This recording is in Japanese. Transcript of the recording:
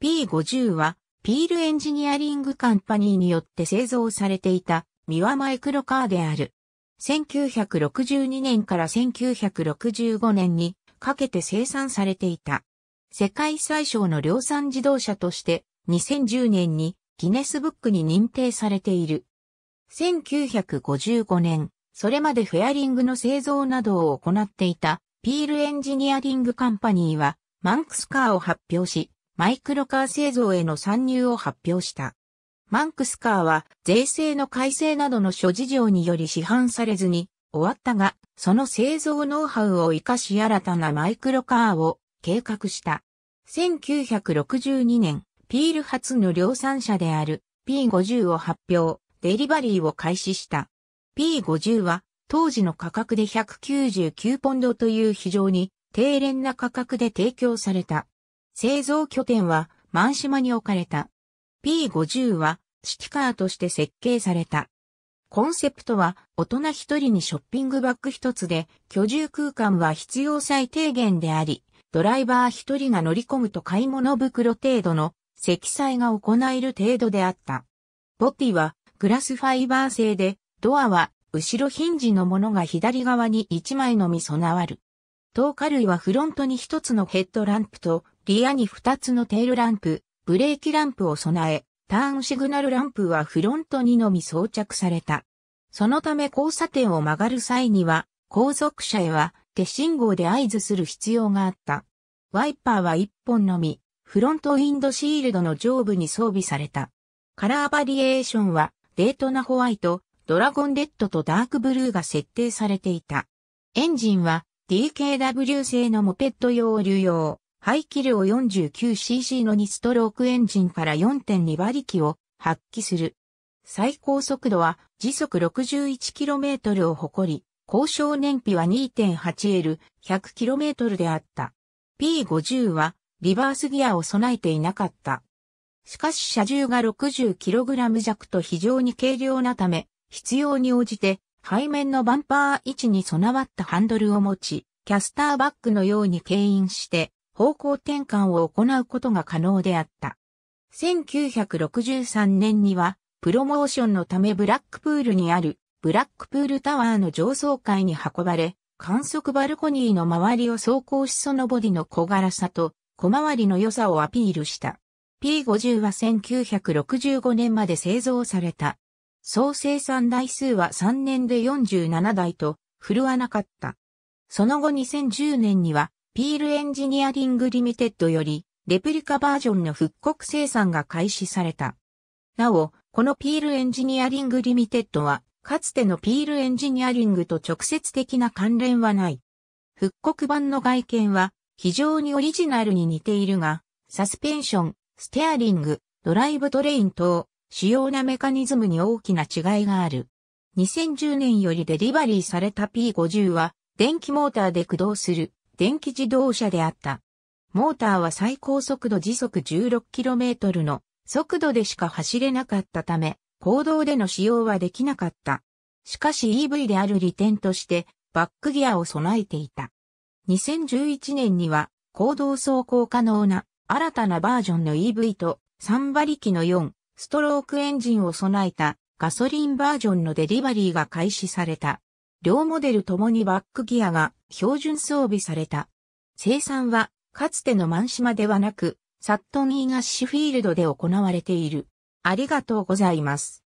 P50 は、ピールエンジニアリングカンパニーによって製造されていた、ミワマイクロカーである。1962年から1965年にかけて生産されていた。世界最小の量産自動車として2010年にギネスブックに認定されている。1955年、それまでフェアリングの製造などを行っていたピールエンジニアリングカンパニーはマンクスカーを発表し、マイクロカー製造への参入を発表した。マンクスカーは税制の改正などの諸事情により市販されずに終わったが、その製造ノウハウを活かし新たなマイクロカーを計画した。1962年、ピール初の量産車である P50 を発表、デリバリーを開始した。P50 は当時の価格で199ポンドという非常に低廉な価格で提供された。製造拠点は満島に置かれた。P50 は指揮カーとして設計された。コンセプトは大人一人にショッピングバッグ一つで居住空間は必要最低限であり、ドライバー一人が乗り込むと買い物袋程度の積載が行える程度であった。ボティはグラスファイバー製でドアは後ろヒンジのものが左側に一枚のみ備わる。灯火類はフロントに一つのヘッドランプとリアに2つのテールランプ、ブレーキランプを備え、ターンシグナルランプはフロントにのみ装着された。そのため交差点を曲がる際には、後続車へは手信号で合図する必要があった。ワイパーは1本のみ、フロントウィンドシールドの上部に装備された。カラーバリエーションは、デートナホワイト、ドラゴンレッドとダークブルーが設定されていた。エンジンは DKW 製のモペット用流用。ハイキルを 49cc の2ストロークエンジンから4.2馬力を発揮する。最高速度は時速 61km を誇り、交渉燃費は 2.8L100km であった。P50 はリバースギアを備えていなかった。しかし車重が 60kg 弱と非常に軽量なため、必要に応じて背面のバンパー位置に備わったハンドルを持ち、キャスターバックのように牽引して、方向転換を行うことが可能であった。1963年には、プロモーションのためブラックプールにあるブラックプールタワーの上層階に運ばれ、観測バルコニーの周りを走行しそのボディの小柄さと小回りの良さをアピールした。P50 は1965年まで製造された。総生産台数は3年で47台と振るわなかった。その後2010年にはピールエンジニアリングリミテッドより、レプリカバージョンの復刻生産が開始された。なお、このピールエンジニアリングリミテッドは、かつてのピールエンジニアリングと直接的な関連はない。復刻版の外見は、非常にオリジナルに似ているが、サスペンション、ステアリング、ドライブトレイン等、主要なメカニズムに大きな違いがある。2010年よりデリバリーされた P50 は、電気モーターで駆動する電気自動車であった。モーターは最高速度時速 16km の速度でしか走れなかったため、公道での使用はできなかった。しかし EV である利点としてバックギアを備えていた。2011年には公道走行可能な新たなバージョンの EV と3馬力の4ストロークエンジンを備えたガソリンバージョンのデリバリーが開始された。両モデルともにバックギアが標準装備された。生産はかつてのマンシマではなく、サットニーガッシュフィールドで行われている。ありがとうございます。